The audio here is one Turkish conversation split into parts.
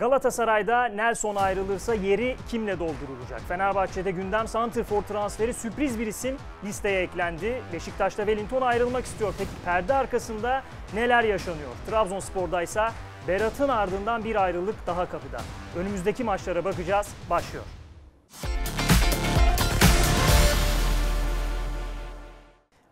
Galatasaray'da Nelson ayrılırsa yeri kimle doldurulacak? Fenerbahçe'de gündem Santrfor transferi sürpriz bir isim listeye eklendi. Beşiktaş'ta Wellington ayrılmak istiyor. Peki perde arkasında neler yaşanıyor? Trabzonspor'da ise Berat'ın ardından bir ayrılık daha kapıda. Önümüzdeki maçlara bakacağız. Başlıyor.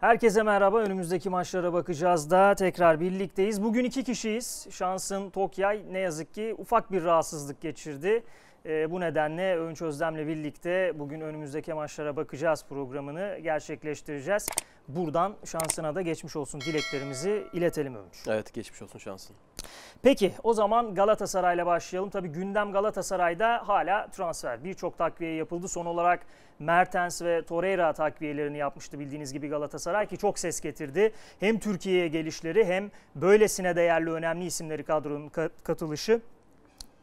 Herkese merhaba. Önümüzdeki maçlara bakacağız da tekrar birlikteyiz. Bugün iki kişiyiz. Şansın Tokyay ne yazık ki ufak bir rahatsızlık geçirdi. E, bu nedenle ön çözlemle birlikte bugün önümüzdeki maçlara bakacağız programını gerçekleştireceğiz. Buradan şansına da geçmiş olsun dileklerimizi iletelim Övünç. Evet geçmiş olsun şansın. Peki o zaman Galatasaray'la başlayalım. Tabii gündem Galatasaray'da hala transfer. Birçok takviye yapıldı. Son olarak Mertens ve Torreira takviyelerini yapmıştı bildiğiniz gibi Galatasaray ki çok ses getirdi. Hem Türkiye'ye gelişleri hem böylesine değerli önemli isimleri kadronun katılışı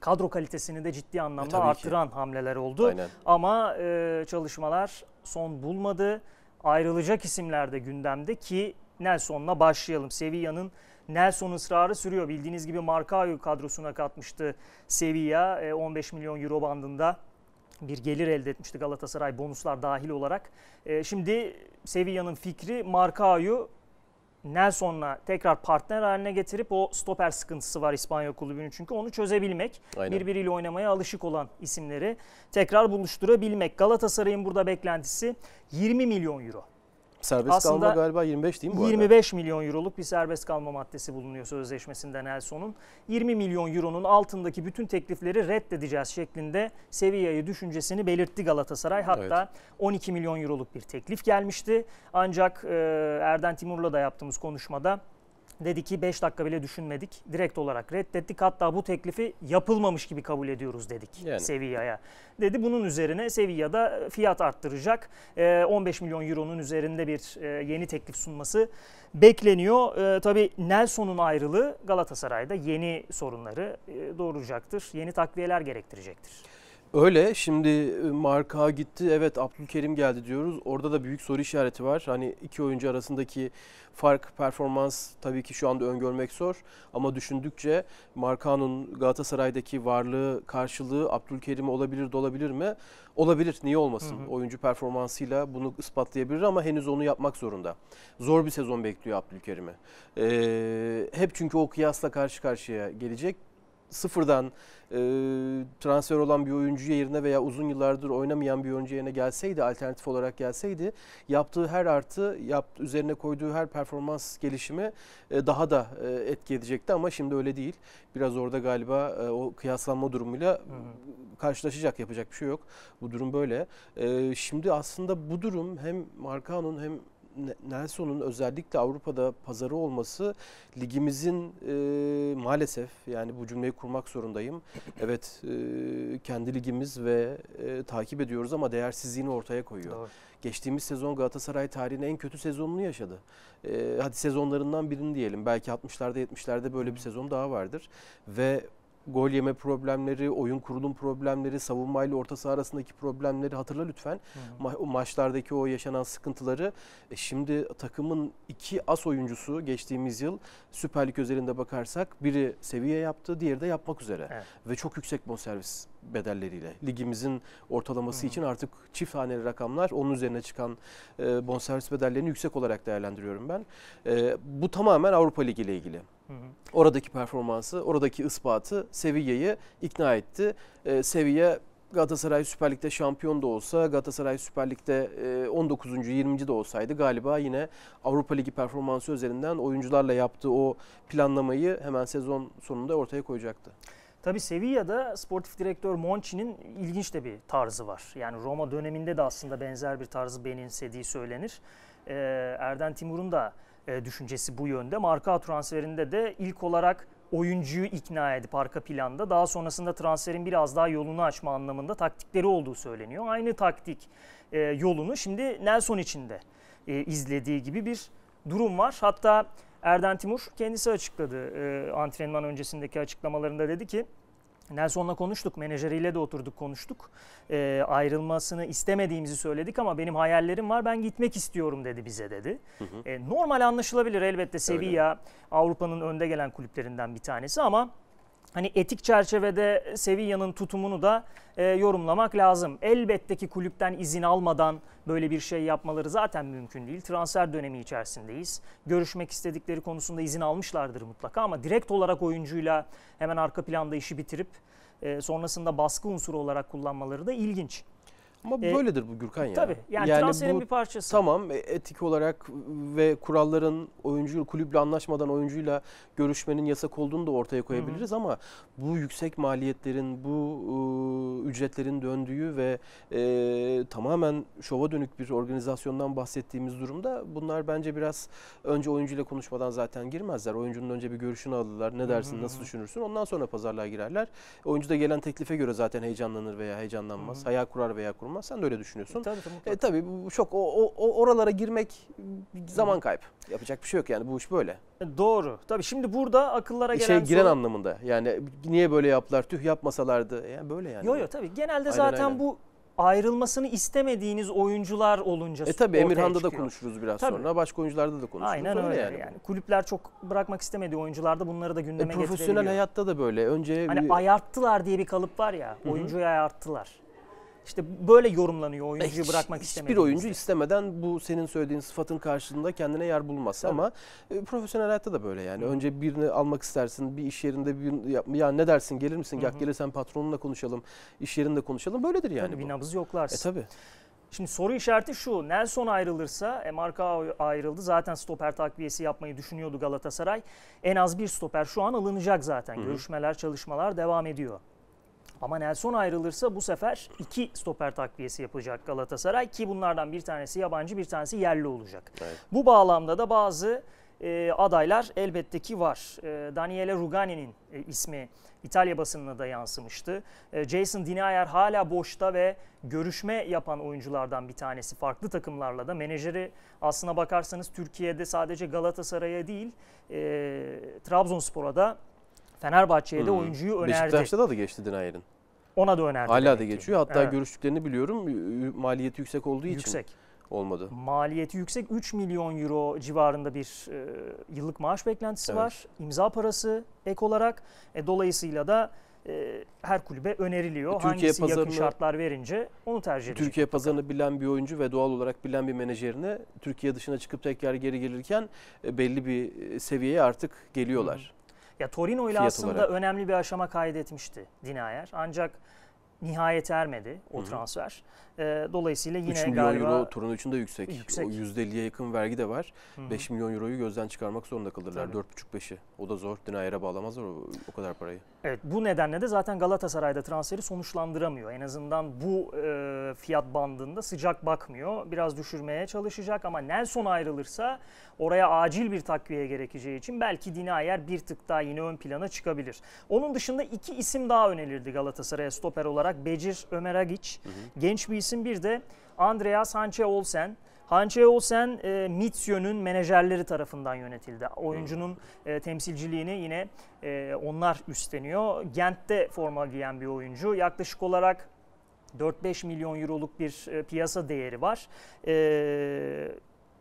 kadro kalitesini de ciddi anlamda e, artıran ki. hamleler oldu. Aynen. Ama e, çalışmalar son bulmadı. Ayrılacak isimler de gündemde ki Nelson'la başlayalım. Sevilla'nın Nelson ısrarı sürüyor. Bildiğiniz gibi Marcao kadrosuna katmıştı Sevilla. E, 15 milyon euro bandında bir gelir elde etmişti Galatasaray bonuslar dahil olarak. E, şimdi Sevilla'nın fikri Marcao'yu Nelson'la tekrar partner haline getirip o stoper sıkıntısı var İspanya kulübünün çünkü onu çözebilmek, Aynen. birbiriyle oynamaya alışık olan isimleri tekrar buluşturabilmek. Galatasaray'ın burada beklentisi 20 milyon euro. Serbest Aslında kalma galiba 25 değil mi bu 25 arada? milyon euroluk bir serbest kalma maddesi bulunuyor sözleşmesinden Nelson'un. 20 milyon euronun altındaki bütün teklifleri reddedeceğiz şeklinde seviyeyi düşüncesini belirtti Galatasaray. Hatta evet. 12 milyon euroluk bir teklif gelmişti. Ancak e, Erden Timur'la da yaptığımız konuşmada Dedi ki 5 dakika bile düşünmedik. Direkt olarak reddettik. Hatta bu teklifi yapılmamış gibi kabul ediyoruz dedik yani. Sevilla'ya. Dedi bunun üzerine Sevilla da fiyat arttıracak. 15 ee, milyon euronun üzerinde bir e, yeni teklif sunması bekleniyor. Ee, tabii Nelson'un ayrılığı Galatasaray'da yeni sorunları e, doğuracaktır. Yeni takviyeler gerektirecektir. Öyle şimdi e, marka gitti evet Abdülkerim geldi diyoruz. Orada da büyük soru işareti var. Hani iki oyuncu arasındaki fark performans tabii ki şu anda öngörmek zor. Ama düşündükçe Markan'ın Galatasaray'daki varlığı karşılığı Abdülkerim'e olabilir de olabilir mi? Olabilir niye olmasın? Hı hı. Oyuncu performansıyla bunu ispatlayabilir ama henüz onu yapmak zorunda. Zor bir sezon bekliyor Abdülkerim'i. Ee, hep çünkü o kıyasla karşı karşıya gelecek sıfırdan e, transfer olan bir oyuncu yerine veya uzun yıllardır oynamayan bir oyuncu yerine gelseydi, alternatif olarak gelseydi yaptığı her artı, yaptı, üzerine koyduğu her performans gelişimi e, daha da e, etki edecekti ama şimdi öyle değil. Biraz orada galiba e, o kıyaslanma durumuyla hı hı. karşılaşacak, yapacak bir şey yok. Bu durum böyle. E, şimdi aslında bu durum hem Markanun hem Nelson'un özellikle Avrupa'da pazarı olması ligimizin e, maalesef yani bu cümleyi kurmak zorundayım. Evet e, kendi ligimiz ve e, takip ediyoruz ama değersizliğini ortaya koyuyor. Doğru. Geçtiğimiz sezon Galatasaray tarihinin en kötü sezonunu yaşadı. E, hadi sezonlarından birini diyelim. Belki 60'larda 70'lerde böyle bir sezon daha vardır. Ve gol yeme problemleri, oyun kurulum problemleri, savunmayla orta saha arasındaki problemleri hatırla lütfen. Hmm. Ma- maçlardaki o yaşanan sıkıntıları. E şimdi takımın iki as oyuncusu geçtiğimiz yıl Süper Lig özelinde bakarsak biri seviye yaptı, diğeri de yapmak üzere. Evet. Ve çok yüksek bonservis bedelleriyle. Ligimizin ortalaması hmm. için artık çift haneli rakamlar onun üzerine çıkan e, bonservis bedellerini yüksek olarak değerlendiriyorum ben. E, bu tamamen Avrupa Ligi ile ilgili. Oradaki performansı, oradaki ispatı Sevilla'yı ikna etti. E, Sevilla Galatasaray Süper Lig'de şampiyon da olsa, Galatasaray Süper Lig'de 19. E, 20. de olsaydı galiba yine Avrupa Ligi performansı üzerinden oyuncularla yaptığı o planlamayı hemen sezon sonunda ortaya koyacaktı. Tabi Sevilla'da sportif direktör Monchi'nin ilginç de bir tarzı var. Yani Roma döneminde de aslında benzer bir tarzı benimsediği söylenir. Ee, Erden Timur'un da e, düşüncesi bu yönde. Marka transferinde de ilk olarak oyuncuyu ikna edip arka planda daha sonrasında transferin biraz daha yolunu açma anlamında taktikleri olduğu söyleniyor. Aynı taktik e, yolunu şimdi Nelson için de e, izlediği gibi bir durum var. Hatta Erden Timur kendisi açıkladı antrenman öncesindeki açıklamalarında dedi ki Nelson'la konuştuk, menajeriyle de oturduk konuştuk. E, ayrılmasını istemediğimizi söyledik ama benim hayallerim var ben gitmek istiyorum dedi bize dedi. Hı hı. E, normal anlaşılabilir elbette Sevilla Avrupa'nın önde gelen kulüplerinden bir tanesi ama hani etik çerçevede Sevilla'nın tutumunu da e, yorumlamak lazım. Elbette ki kulüpten izin almadan böyle bir şey yapmaları zaten mümkün değil. Transfer dönemi içerisindeyiz. Görüşmek istedikleri konusunda izin almışlardır mutlaka ama direkt olarak oyuncuyla hemen arka planda işi bitirip e, sonrasında baskı unsuru olarak kullanmaları da ilginç. Ama ee, böyledir bu Gürkan ya. Tabii yani, yani transferin bu, bir parçası. Tamam e, etik olarak ve kuralların oyuncu kulüple anlaşmadan oyuncuyla görüşmenin yasak olduğunu da ortaya koyabiliriz Hı-hı. ama bu yüksek maliyetlerin, bu e, ücretlerin döndüğü ve e, tamamen şova dönük bir organizasyondan bahsettiğimiz durumda bunlar bence biraz önce oyuncuyla konuşmadan zaten girmezler. Oyuncunun önce bir görüşünü alırlar. Ne dersin, Hı-hı. nasıl düşünürsün? Ondan sonra pazarlığa girerler. Oyuncu da gelen teklife göre zaten heyecanlanır veya heyecanlanmaz. Hı-hı. Hayal kurar veya kurmaz zaman. Sen de öyle düşünüyorsun. E, tabii tabii. E, tabii bu çok o, o, oralara girmek zaman kaybı. Yapacak bir şey yok yani bu iş böyle. E, doğru. Tabii şimdi burada akıllara gelen şey giren soru... anlamında. Yani niye böyle yaptılar? Tüh yapmasalardı. E, yani böyle yani. Yok yok tabii. Genelde aynen, zaten aynen. bu ayrılmasını istemediğiniz oyuncular olunca E tabi Emirhan'da çıkıyor. da konuşuruz biraz tabii. sonra. Başka oyuncularda da konuşuruz. Aynen öyle, öyle yani. yani. Kulüpler çok bırakmak istemediği oyuncularda bunları da e, gündeme e, Profesyonel hayatta da böyle. Önce hani bir... ayarttılar diye bir kalıp var ya. Hı-hı. ayarttılar. İşte böyle yorumlanıyor oyuncuyu Hiç, bırakmak istemediğimizde. Hiçbir oyuncu istemeden bu senin söylediğin sıfatın karşılığında kendine yer bulmaz Tabii. ama e, profesyonel hayatta da böyle yani. Hı. Önce birini almak istersin, bir iş yerinde bir yap, ya ne dersin gelir misin? Gel gelirsen patronunla konuşalım, iş yerinde konuşalım. Böyledir yani tabii, bu. Bir nabız yoklarsın. E tabii. Şimdi soru işareti şu. Nelson ayrılırsa, e, Marka ayrıldı. Zaten stoper takviyesi yapmayı düşünüyordu Galatasaray. En az bir stoper şu an alınacak zaten. Hı-hı. Görüşmeler, çalışmalar devam ediyor. Ama Nelson ayrılırsa bu sefer iki stoper takviyesi yapacak Galatasaray ki bunlardan bir tanesi yabancı bir tanesi yerli olacak. Evet. Bu bağlamda da bazı e, adaylar elbette ki var. E, Daniele Rugani'nin e, ismi İtalya basınına da yansımıştı. E, Jason Dinayer hala boşta ve görüşme yapan oyunculardan bir tanesi. Farklı takımlarla da menajeri aslına bakarsanız Türkiye'de sadece Galatasaray'a değil e, Trabzonspor'a da Fenerbahçe'ye de hmm. oyuncuyu önerdi. Beşiktaş'ta da, da geçti Dinayer'in. Ona da önerdi. Hala da geçiyor. Hatta evet. görüştüklerini biliyorum. Maliyeti yüksek olduğu yüksek. için. Yüksek olmadı. Maliyeti yüksek 3 milyon euro civarında bir e, yıllık maaş beklentisi evet. var. İmza parası ek olarak. E, dolayısıyla da e, her kulübe öneriliyor. E, Türkiye Hangisi pazarını, yakın şartlar verince onu tercih edecek. Türkiye pazarını bakalım. bilen bir oyuncu ve doğal olarak bilen bir menajerine Türkiye dışına çıkıp tekrar geri gelirken e, belli bir seviyeye artık geliyorlar. Ya Torino ile aslında olarak. önemli bir aşama kaydetmişti Dinayer. Ancak nihayet ermedi o Hı-hı. transfer. E, dolayısıyla yine 3 milyon galiba... euro turun için de yüksek. yüksek. O %50'ye yakın vergi de var. Hı-hı. 5 milyon euroyu gözden çıkarmak zorunda kalırlar. 4,5-5'i. O da zor. Dinayer'e bağlamazlar o, o kadar parayı. Evet bu nedenle de zaten Galatasaray'da transferi sonuçlandıramıyor. En azından bu e, fiyat bandında sıcak bakmıyor. Biraz düşürmeye çalışacak ama Nelson ayrılırsa oraya acil bir takviye gerekeceği için belki Dinayer bir tık daha yine ön plana çıkabilir. Onun dışında iki isim daha önerirdi Galatasaray'a stoper olarak olarak Becir Ömer Agiç. Hı hı. Genç bir isim bir de Andrea Hanche Olsen. Hanche Olsen e, Mitsyon'un menajerleri tarafından yönetildi. Oyuncunun e, temsilciliğini yine e, onlar üstleniyor. Gent'te forma giyen bir oyuncu. Yaklaşık olarak 4-5 milyon euroluk bir e, piyasa değeri var. E,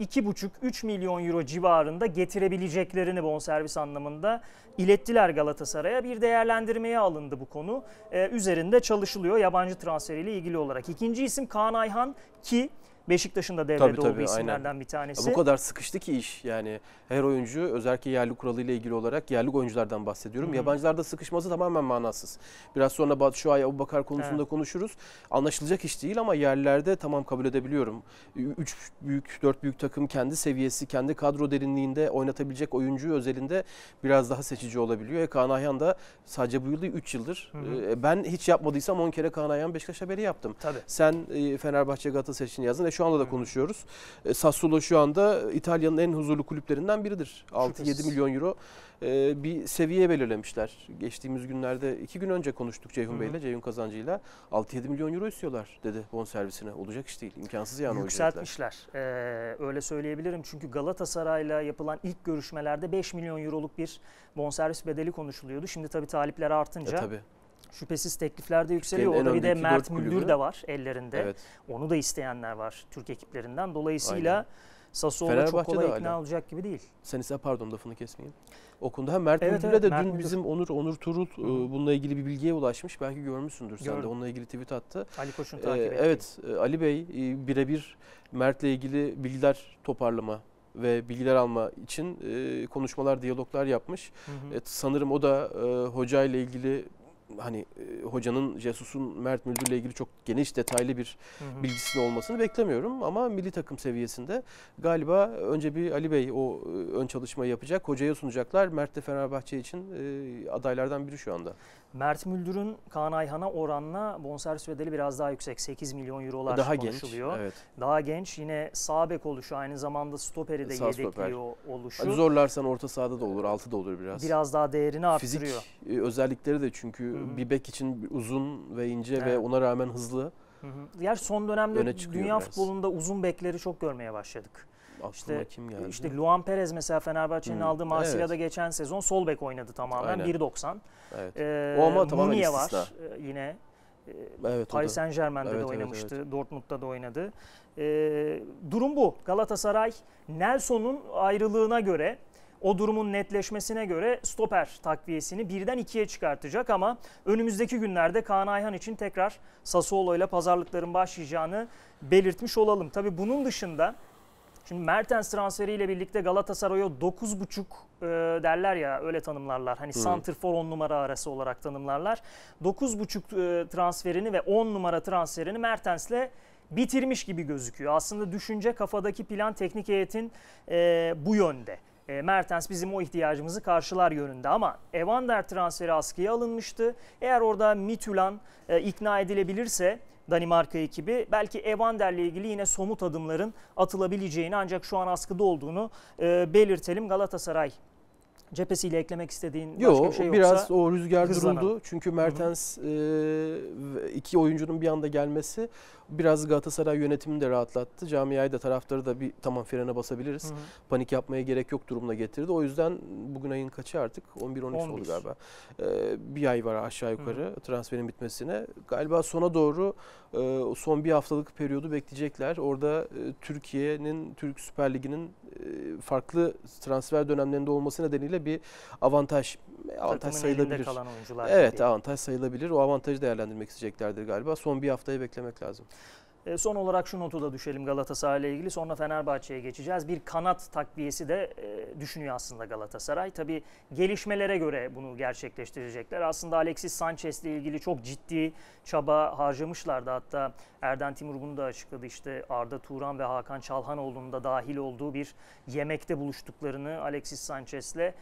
2,5-3 milyon euro civarında getirebileceklerini bonservis anlamında ilettiler Galatasaray'a. Bir değerlendirmeye alındı bu konu. Ee, üzerinde çalışılıyor yabancı transferiyle ilgili olarak. İkinci isim Kaan Ayhan ki Beşiktaş'ın da devrede olduğu isimlerden aynen. bir tanesi. Ya bu kadar sıkıştı ki iş yani her oyuncu özellikle yerli kuralıyla ilgili olarak yerli oyunculardan bahsediyorum. Hı-hı. Yabancılarda sıkışması tamamen manasız. Biraz sonra Batshuayi, bakar konusunda evet. konuşuruz. Anlaşılacak iş değil ama yerlerde tamam kabul edebiliyorum. Üç büyük, dört büyük takım kendi seviyesi, kendi kadro derinliğinde oynatabilecek oyuncu özelinde biraz daha seçici olabiliyor. E, Kaan Ayhan da sadece bu yıl 3 yıldır. Hı hı. E, ben hiç yapmadıysam 10 kere Kaan Ayhan Beşiktaş haberi yaptım. Tabii. Sen e, Fenerbahçe Galatasaray için yazdın. E, şu anda da konuşuyoruz. E, Sassuolo şu anda İtalya'nın en huzurlu kulüplerinden biridir. 6-7 milyon euro e, bir seviye belirlemişler. Geçtiğimiz günlerde iki gün önce konuştuk Ceyhun Bey'le, Ceyhun Kazancı'yla. 6-7 milyon euro istiyorlar dedi bon servisine Olacak iş değil. imkansız yani. Yükseltmişler. Ee, öyle söyleyebilirim. Çünkü Galatasaray'la yapılan ilk görüşmelerde 5 milyon euroluk bir bon servis bedeli konuşuluyordu. Şimdi tabii talipler artınca e, tabii şüphesiz teklifler de yükseliyor. Orada bir de Mert Müldür de var ellerinde. Evet. Onu da isteyenler var Türk ekiplerinden. Dolayısıyla Sassuolo çok kolay ikna hala. olacak gibi değil. Sen ise pardon lafını kesmeyeyim. O konuda hem Mert Evet, Müldür'le evet, de Mert dün Müldür. bizim Onur Onur Turul e, bununla ilgili bir bilgiye ulaşmış. Belki görmüşsündür sen de onunla ilgili tweet attı. Ali Koç'un Ee, ettiği. evet e, Ali Bey e, birebir Mert'le ilgili bilgiler toparlama ve bilgiler alma için e, konuşmalar, diyaloglar yapmış. Hı hı. E, sanırım o da e, hoca ile ilgili hani e, hocanın Jesus'un Mert Müldür'le ilgili çok geniş detaylı bir hı bilgisinin olmasını beklemiyorum ama milli takım seviyesinde galiba önce bir Ali Bey o e, ön çalışmayı yapacak. Hocaya sunacaklar. Mert de Fenerbahçe için e, adaylardan biri şu anda. Mert Müldür'ün Kaan Ayhan'a oranla bonservis bedeli biraz daha yüksek. 8 milyon eurolar daha konuşuluyor. Genç, evet. Daha genç. Yine sağ bek oluşu aynı zamanda stoperi de Sağ yedekliyor stoper. oluşu. Hadi zorlarsan orta sahada da olur, altı da olur biraz. Biraz daha değerini arttırıyor. Fizik e, özellikleri de çünkü Hı-hı. bir bek için uzun ve ince evet. ve ona rağmen hızlı. Hı hı. Gerçi son dönemde dünya biraz. futbolunda uzun bekleri çok görmeye başladık. Aklıma işte, kim geldi? İşte Luan Perez mesela Fenerbahçe'nin hmm. aldığı Marsilya'da evet. geçen sezon sol bek oynadı tamamen. 1.90. Evet. Ee, o ama tamamen Muniye istisna. var e, yine. E, evet, Paris Saint Germain'de evet, de oynamıştı. Evet, evet. Dortmund'da da oynadı. ee, durum bu. Galatasaray Nelson'un ayrılığına göre o durumun netleşmesine göre stoper takviyesini birden ikiye çıkartacak ama önümüzdeki günlerde Kaan Ayhan için tekrar Sassuolo ile pazarlıkların başlayacağını belirtmiş olalım. Tabi bunun dışında Şimdi Mertens transferiyle birlikte Galatasaray'a 9.5 e, derler ya öyle tanımlarlar. Hani hmm. santrfor 10 numara arası olarak tanımlarlar. 9.5 e, transferini ve 10 numara transferini Mertens'le bitirmiş gibi gözüküyor. Aslında düşünce kafadaki plan teknik heyetin e, bu yönde. E, Mertens bizim o ihtiyacımızı karşılar yönünde ama Evander transferi askıya alınmıştı. Eğer orada Mitulan e, ikna edilebilirse Danimarka ekibi. Belki Evander'le ilgili yine somut adımların atılabileceğini ancak şu an askıda olduğunu e, belirtelim. Galatasaray cephesiyle eklemek istediğin Yo, başka bir şey yoksa biraz o rüzgar hızlanalım. duruldu. Çünkü Mertens E, iki oyuncunun bir anda gelmesi Biraz Galatasaray yönetimini de rahatlattı. Camiayı da taraftarı da bir tamam frene basabiliriz. Hı hı. Panik yapmaya gerek yok durumuna getirdi. O yüzden bugün ayın kaçı artık? 11-13 oldu galiba. Ee, bir ay var aşağı yukarı hı. transferin bitmesine. Galiba sona doğru e, son bir haftalık periyodu bekleyecekler. Orada e, Türkiye'nin, Türk Süper Ligi'nin e, farklı transfer dönemlerinde olması nedeniyle bir avantaj avantaj sayılabilir. Kalan evet, diye. avantaj sayılabilir. O avantajı değerlendirmek isteyeceklerdir galiba. Son bir haftayı beklemek lazım. E, son olarak şu notu da düşelim Galatasaray ile ilgili. Sonra Fenerbahçe'ye geçeceğiz. Bir kanat takviyesi de e, düşünüyor aslında Galatasaray. Tabii gelişmelere göre bunu gerçekleştirecekler. Aslında Alexis Sanchez ile ilgili çok ciddi çaba harcamışlardı. Hatta Erden Timur bunu da açıkladı. İşte Arda Turan ve Hakan Çalhanoğlu'nun da dahil olduğu bir yemekte buluştuklarını Alexis Sanchez'le ile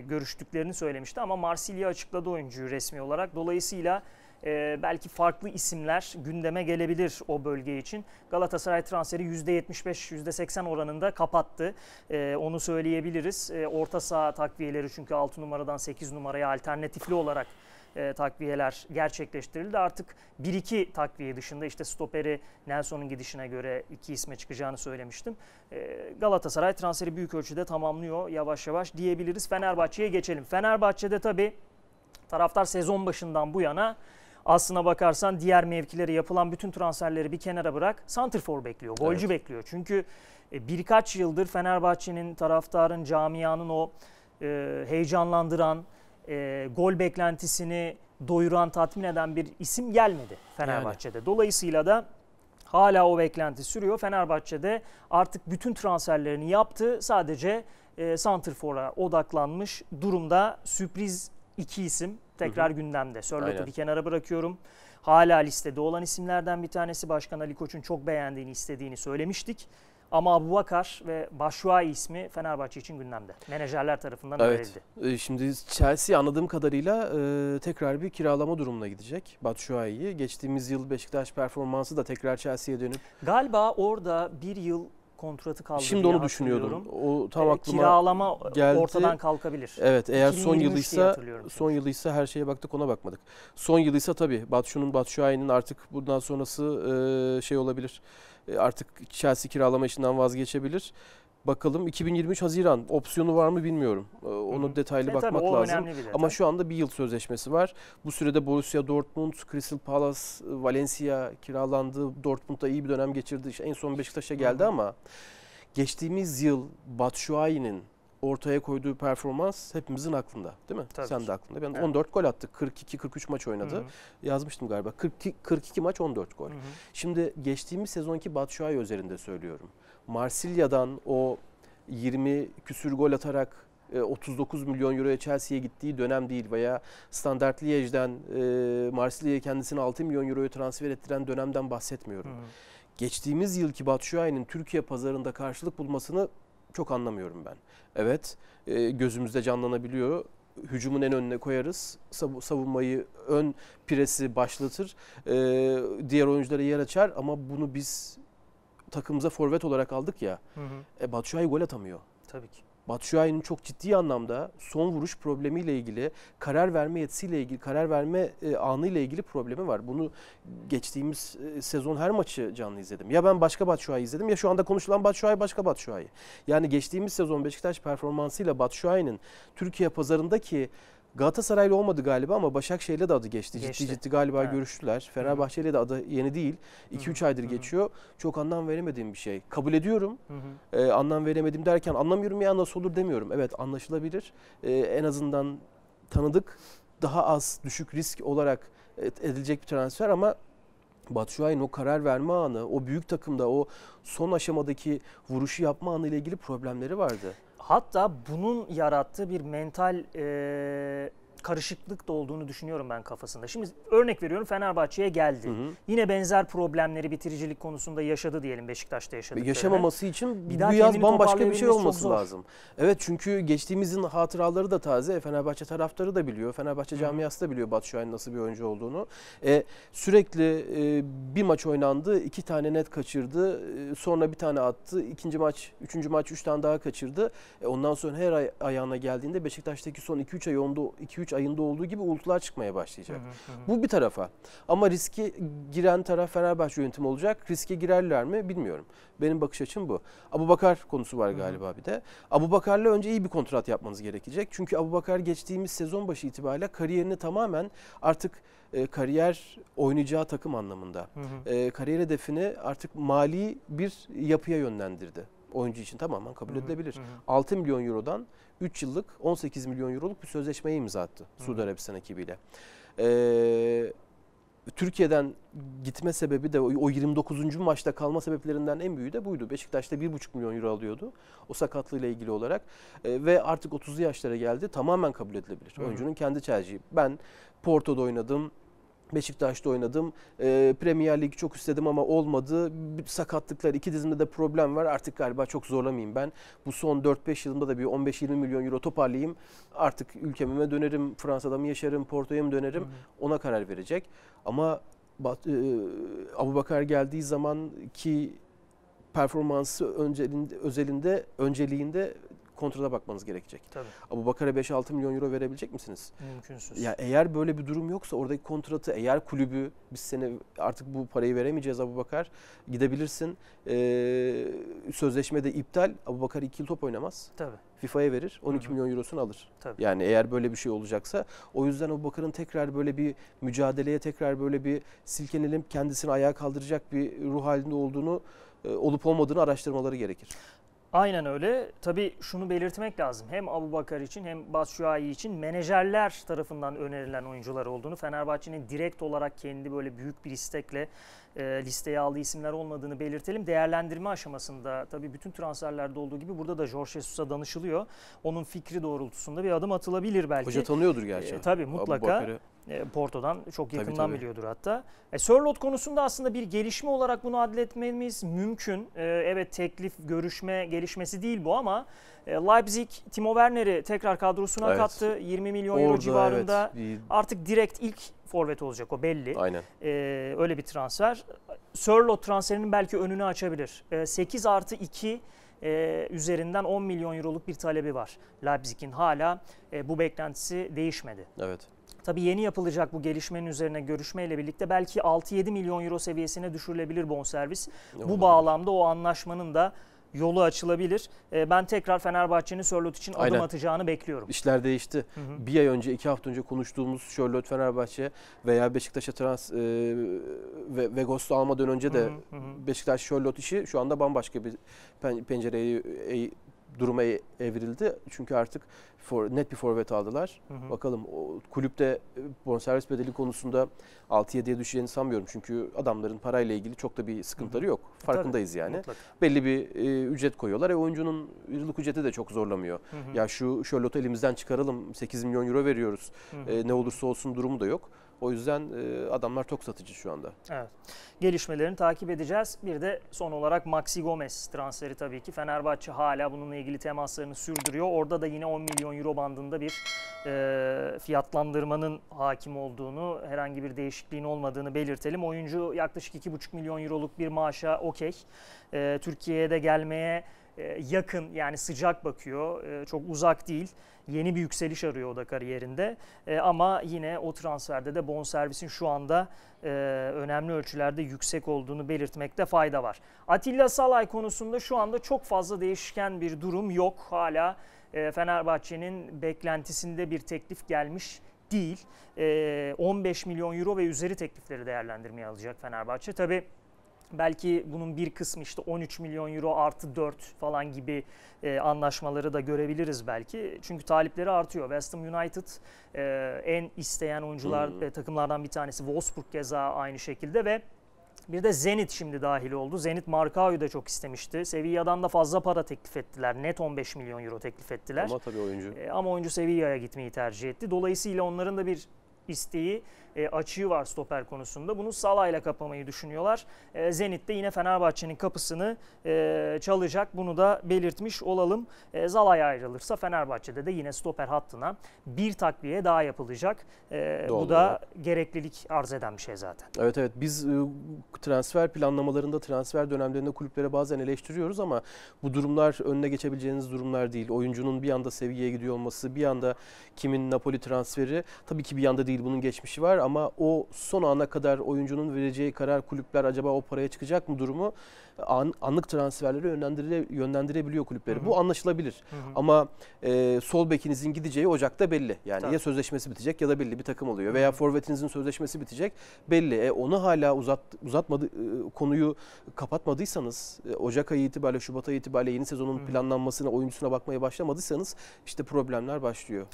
görüştüklerini söylemişti. Ama Marsilya açıkladı oyuncuyu resmi olarak. Dolayısıyla e, belki farklı isimler gündeme gelebilir o bölge için. Galatasaray transferi %75-%80 oranında kapattı. E, onu söyleyebiliriz. E, orta saha takviyeleri çünkü 6 numaradan 8 numaraya alternatifli olarak e, takviyeler gerçekleştirildi. Artık 1-2 takviye dışında işte stoperi Nelson'un gidişine göre iki isme çıkacağını söylemiştim. E, Galatasaray transferi büyük ölçüde tamamlıyor yavaş yavaş diyebiliriz. Fenerbahçe'ye geçelim. Fenerbahçe'de tabii taraftar sezon başından bu yana Aslına bakarsan diğer mevkileri yapılan bütün transferleri bir kenara bırak. Santrfor bekliyor, golcü evet. bekliyor. Çünkü e, birkaç yıldır Fenerbahçe'nin taraftarın, camianın o e, heyecanlandıran, e, gol beklentisini doyuran, tatmin eden bir isim gelmedi Fenerbahçe'de. Yani. Dolayısıyla da hala o beklenti sürüyor. Fenerbahçe'de artık bütün transferlerini yaptı. Sadece e, Santrfor'a odaklanmış durumda sürpriz iki isim tekrar hı hı. gündemde. Sörlot'u bir kenara bırakıyorum. Hala listede olan isimlerden bir tanesi Başkan Ali Koç'un çok beğendiğini, istediğini söylemiştik. Ama Abu Bakar ve Başuay ismi Fenerbahçe için gündemde. Menajerler tarafından evet. önerildi. Ee, şimdi Chelsea anladığım kadarıyla e, tekrar bir kiralama durumuna gidecek Batshuayi'yi. Geçtiğimiz yıl Beşiktaş performansı da tekrar Chelsea'ye dönüp. Galiba orada bir yıl kontratı kaldı. Şimdi onu düşünüyordum. O tam e, aklıma kiralama geldi. ortadan kalkabilir. Evet, eğer son yılıysa son yılıysa her şeye baktık ona bakmadık. Son yılıysa tabii Batşu'nun Batşuay'ın artık bundan sonrası e, şey olabilir. E, artık Chelsea kiralama işinden vazgeçebilir. Bakalım 2023 Haziran opsiyonu var mı bilmiyorum. Ee, onu Hı-hı. detaylı e, bakmak tabii, lazım. Ama şu anda bir yıl sözleşmesi var. Bu sürede Borussia Dortmund, Crystal Palace, Valencia kiralandı. Dortmund'da iyi bir dönem geçirdi. İşte en son Beşiktaş'a geldi Hı-hı. ama geçtiğimiz yıl Batshuayi'nin ortaya koyduğu performans hepimizin aklında değil mi? Tabii Sen de aklında. Ben evet. 14 gol attı. 42-43 maç oynadı. Hı-hı. Yazmıştım galiba. 42, 42 maç 14 gol. Hı-hı. Şimdi geçtiğimiz sezonki Batshuayi üzerinde söylüyorum. Marsilya'dan o 20 küsür gol atarak 39 e, milyon euroya Chelsea'ye gittiği dönem değil veya Standart Liège'den e, Marsilya'ya kendisini 6 milyon euroyu transfer ettiren dönemden bahsetmiyorum. Hı. Geçtiğimiz yılki Batshuayi'nin Türkiye pazarında karşılık bulmasını çok anlamıyorum ben. Evet e, gözümüzde canlanabiliyor hücumun en önüne koyarız. Savunmayı ön presi başlatır. diğer oyunculara yer açar ama bunu biz takımımıza forvet olarak aldık ya. Hı hı. E, Batshuayi gol atamıyor. Tabii ki. Batshuayi'nin çok ciddi anlamda son vuruş problemiyle ilgili, karar verme yetisiyle ilgili, karar verme e, anıyla ilgili problemi var. Bunu geçtiğimiz e, sezon her maçı canlı izledim. Ya ben başka Batshuayi izledim ya şu anda konuşulan Batshuayi başka Batshuayi. Yani geçtiğimiz sezon Beşiktaş performansıyla Batshuayi'nin Türkiye pazarındaki Galatasaray'la olmadı galiba ama Başakşehir'le de adı geçti. geçti. Ciddi ciddi galiba evet. görüştüler. Fenerbahçe'yle de adı yeni değil. 2-3 aydır geçiyor. Çok anlam veremediğim bir şey. Kabul ediyorum. ee, anlam veremedim derken anlamıyorum ya nasıl olur demiyorum. Evet anlaşılabilir. Ee, en azından tanıdık daha az düşük risk olarak edilecek bir transfer ama Batshuayi'nin o karar verme anı, o büyük takımda o son aşamadaki vuruşu yapma anı ile ilgili problemleri vardı. Hatta bunun yarattığı bir mental e, karışıklık da olduğunu düşünüyorum ben kafasında. Şimdi örnek veriyorum Fenerbahçe'ye geldi. Hı hı. Yine benzer problemleri bitiricilik konusunda yaşadı diyelim Beşiktaş'ta yaşadı. Yaşamaması için bir daha bu yaz bambaşka bir şey olması lazım. Evet çünkü geçtiğimizin hatıraları da taze. E, Fenerbahçe taraftarı da biliyor. Fenerbahçe camiası da biliyor Batu Şahin nasıl bir oyuncu olduğunu. E, sürekli e, bir maç oynandı. iki tane net kaçırdı. E, sonra bir tane attı. ikinci maç, üçüncü maç üç tane daha kaçırdı. E, ondan sonra her ay ayağına geldiğinde Beşiktaş'taki son 2-3 ay onda 2-3 2023 ayında olduğu gibi uğultular çıkmaya başlayacak. Hı hı. Bu bir tarafa. Ama riske giren taraf Fenerbahçe yönetimi olacak. Riske girerler mi bilmiyorum. Benim bakış açım bu. Abu Bakar konusu var galiba hı hı. bir de. Abu Bakar'la önce iyi bir kontrat yapmanız gerekecek. Çünkü Abu Bakar geçtiğimiz sezon başı itibariyle kariyerini tamamen artık e, kariyer oynayacağı takım anlamında. Hı hı. E, kariyer hedefini artık mali bir yapıya yönlendirdi oyuncu için tamamen kabul edilebilir. Hı hı. 6 milyon eurodan 3 yıllık 18 milyon euroluk bir sözleşmeyi imza attı hı hı. Suudi Arabistan ekibiyle. Ee, Türkiye'den gitme sebebi de o 29. maçta kalma sebeplerinden en büyüğü de buydu. Beşiktaş'ta 1,5 milyon euro alıyordu o sakatlığıyla ilgili olarak e, ve artık 30'lu yaşlara geldi tamamen kabul edilebilir. Hı hı. Oyuncunun kendi tercihi. Ben Porto'da oynadım, Beşiktaş'ta oynadım. E, Premier Lig'i çok istedim ama olmadı. Sakatlıklar, iki dizimde de problem var. Artık galiba çok zorlamayayım ben. Bu son 4-5 yılımda da bir 15-20 milyon euro toparlayayım. Artık ülkeme dönerim, Fransa'da mı yaşarım, Porto'ya mı dönerim hmm. ona karar verecek. Ama Bat, e, Abu Bakar geldiği zaman ki performansı öncelinde, özelinde önceliğinde kontrada bakmanız gerekecek. Tabii. Abu Bakar'a 5-6 milyon euro verebilecek misiniz? Mümkünsüz. Ya eğer böyle bir durum yoksa oradaki kontratı eğer kulübü biz seni artık bu parayı veremeyeceğiz Abu Bakar gidebilirsin. Ee, sözleşmede iptal Abu Bakar 2 yıl top oynamaz. Tabii. FIFA'ya verir. 12 Hı-hı. milyon eurosunu alır. Tabii. Yani eğer böyle bir şey olacaksa o yüzden o Bakır'ın tekrar böyle bir mücadeleye tekrar böyle bir silkenelim kendisini ayağa kaldıracak bir ruh halinde olduğunu e, olup olmadığını araştırmaları gerekir. Aynen öyle. Tabii şunu belirtmek lazım. Hem Abu Bakar için hem Batshuayi için menajerler tarafından önerilen oyuncular olduğunu, Fenerbahçe'nin direkt olarak kendi böyle büyük bir istekle e, listeye aldığı isimler olmadığını belirtelim. Değerlendirme aşamasında tabii bütün transferlerde olduğu gibi burada da Jorge Jesus'a danışılıyor. Onun fikri doğrultusunda bir adım atılabilir belki. Hoca tanıyordur gerçi. E, tabii mutlaka. E, Porto'dan çok yakından tabii, tabii. biliyordur hatta. E, Sörlot konusunda aslında bir gelişme olarak bunu adletmemiz mümkün. E, evet teklif, görüşme gelişmesi değil bu ama e, Leipzig Timo Werner'i tekrar kadrosuna evet. kattı. 20 milyon Orada, euro civarında evet. artık direkt ilk forvet olacak o belli. Aynen. E, öyle bir transfer. Sörlot transferinin belki önünü açabilir. E, 8 artı 2 ee, üzerinden 10 milyon euroluk bir talebi var. Leipzig'in hala e, bu beklentisi değişmedi. Evet. Tabii yeni yapılacak bu gelişmenin üzerine görüşmeyle birlikte belki 6-7 milyon euro seviyesine düşürülebilir bonservis. Ne bu olur. bağlamda o anlaşmanın da yolu açılabilir. Ee, ben tekrar Fenerbahçe'nin Sörlot için adım Aynen. atacağını bekliyorum. İşler değişti. Hı hı. Bir ay önce, iki hafta önce konuştuğumuz Sörlot Fenerbahçe veya Beşiktaş'a trans e, ve Vegos'u almadan önce de hı hı hı. Beşiktaş Sörlot işi şu anda bambaşka bir pencereyi e, duruma e, evrildi. Çünkü artık for, net bir forvet aldılar. Hı hı. Bakalım o, kulüpte e, bonservis bedeli konusunda 6-7'ye düşeceğini sanmıyorum. Çünkü adamların parayla ilgili çok da bir sıkıntıları hı hı. yok. E, Farkındayız Tabii, yani. Mutlaka. Belli bir e, ücret koyuyorlar. E, oyuncunun yıllık ücreti de çok zorlamıyor. Hı hı. Ya şu şöyle elimizden çıkaralım 8 milyon euro veriyoruz. Hı hı. E, ne olursa olsun durumu da yok. O yüzden adamlar çok satıcı şu anda. Evet. Gelişmelerini takip edeceğiz. Bir de son olarak Maxi Gomez transferi tabii ki. Fenerbahçe hala bununla ilgili temaslarını sürdürüyor. Orada da yine 10 milyon euro bandında bir e, fiyatlandırmanın hakim olduğunu, herhangi bir değişikliğin olmadığını belirtelim. Oyuncu yaklaşık 2,5 milyon euroluk bir maaşa okey. E, Türkiye'ye de gelmeye yakın yani sıcak bakıyor. Çok uzak değil yeni bir yükseliş arıyor o da kariyerinde. E, ama yine o transferde de bonservisin şu anda e, önemli ölçülerde yüksek olduğunu belirtmekte fayda var. Atilla Salay konusunda şu anda çok fazla değişken bir durum yok. Hala e, Fenerbahçe'nin beklentisinde bir teklif gelmiş değil. E, 15 milyon euro ve üzeri teklifleri değerlendirmeye alacak Fenerbahçe. Tabii Belki bunun bir kısmı işte 13 milyon euro artı 4 falan gibi e, anlaşmaları da görebiliriz belki. Çünkü talipleri artıyor. West Ham United e, en isteyen oyuncular hmm. e, takımlardan bir tanesi. Wolfsburg keza aynı şekilde ve bir de Zenit şimdi dahil oldu. Zenit Markao'yu da çok istemişti. Sevilla'dan da fazla para teklif ettiler. Net 15 milyon euro teklif ettiler. Ama tabii oyuncu. E, ama oyuncu Sevilla'ya gitmeyi tercih etti. Dolayısıyla onların da bir isteği, e, açığı var stoper konusunda. Bunu Salah kapamayı düşünüyorlar. E, Zenit de yine Fenerbahçe'nin kapısını e, çalacak. Bunu da belirtmiş olalım. E, Zalay ayrılırsa Fenerbahçe'de de yine stoper hattına bir takviye daha yapılacak. E, bu da gereklilik arz eden bir şey zaten. Evet evet biz e, transfer planlamalarında, transfer dönemlerinde kulüplere bazen eleştiriyoruz ama bu durumlar önüne geçebileceğiniz durumlar değil. Oyuncunun bir anda seviyeye gidiyor olması, bir anda kimin Napoli transferi tabii ki bir anda değil değil bunun geçmişi var ama o son ana kadar oyuncunun vereceği karar kulüpler acaba o paraya çıkacak mı durumu an, anlık transferlere yönlendire, yönlendirebiliyor kulüpleri. Hı hı. Bu anlaşılabilir. Hı hı. Ama e, sol bekinizin gideceği Ocak'ta belli. Yani Tabii. ya sözleşmesi bitecek ya da belli bir takım oluyor. Hı hı. Veya forvetinizin sözleşmesi bitecek belli. E, onu hala uzat, uzatmadı e, konuyu kapatmadıysanız e, Ocak ayı itibariyle Şubat ayı itibariyle yeni sezonun hı hı. planlanmasına, oyuncusuna bakmaya başlamadıysanız işte problemler başlıyor.